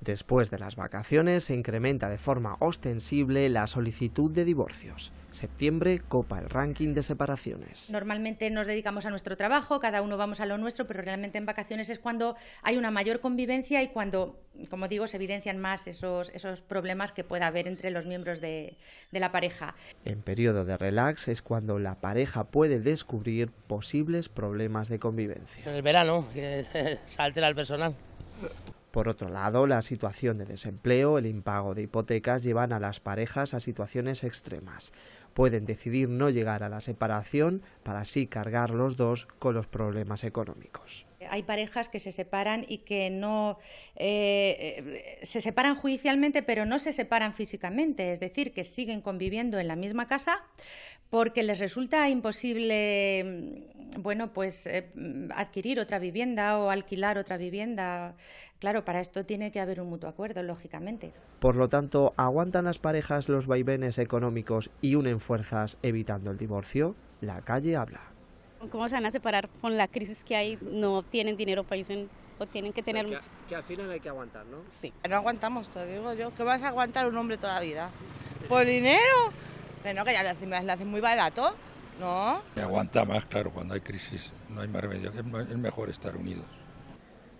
Después de las vacaciones se incrementa de forma ostensible la solicitud de divorcios. Septiembre copa el ranking de separaciones. Normalmente nos dedicamos a nuestro trabajo, cada uno vamos a lo nuestro, pero realmente en vacaciones es cuando hay una mayor convivencia y cuando, como digo, se evidencian más esos, esos problemas que pueda haber entre los miembros de, la pareja. En periodo de relax es cuando la pareja puede descubrir posibles problemas de convivencia. En el verano, que salte el personal. Por otro lado, la situación de desempleo, el impago de hipotecas llevan a las parejas a situaciones extremas. Pueden decidir no llegar a la separación para así cargar los dos con los problemas económicos hay parejas que se separan y que no eh, se separan judicialmente, pero no se separan físicamente, es decir, que siguen conviviendo en la misma casa porque les resulta imposible mm, bueno, pues eh, mm, adquirir otra vivienda o alquilar otra vivienda. Claro, para esto tiene que haber un mutuo acuerdo, lógicamente. Por lo tanto, ¿aguantan las parejas los vaivenes económicos y unen fuerzas evitando el divorcio? La calle habla. ¿Cómo se van a separar con la crisis que hay? No tienen dinero para o tienen que tener mucho. Que al final hay que aguantar, ¿no? Sí. No aguantamos, todo, digo yo. ¿Qué vas a aguantar un hombre toda la vida? ¿Por dinero? Pero no, que ya lo hacen, muy barato, ¿no? Y aguanta más, claro, cuando hay crisis no hay más remedio. Es mejor estar unidos.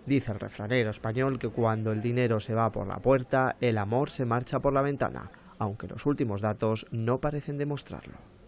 Dice el refranero español que cuando el dinero se va por la puerta, el amor se marcha por la ventana, aunque los últimos datos no parecen demostrarlo.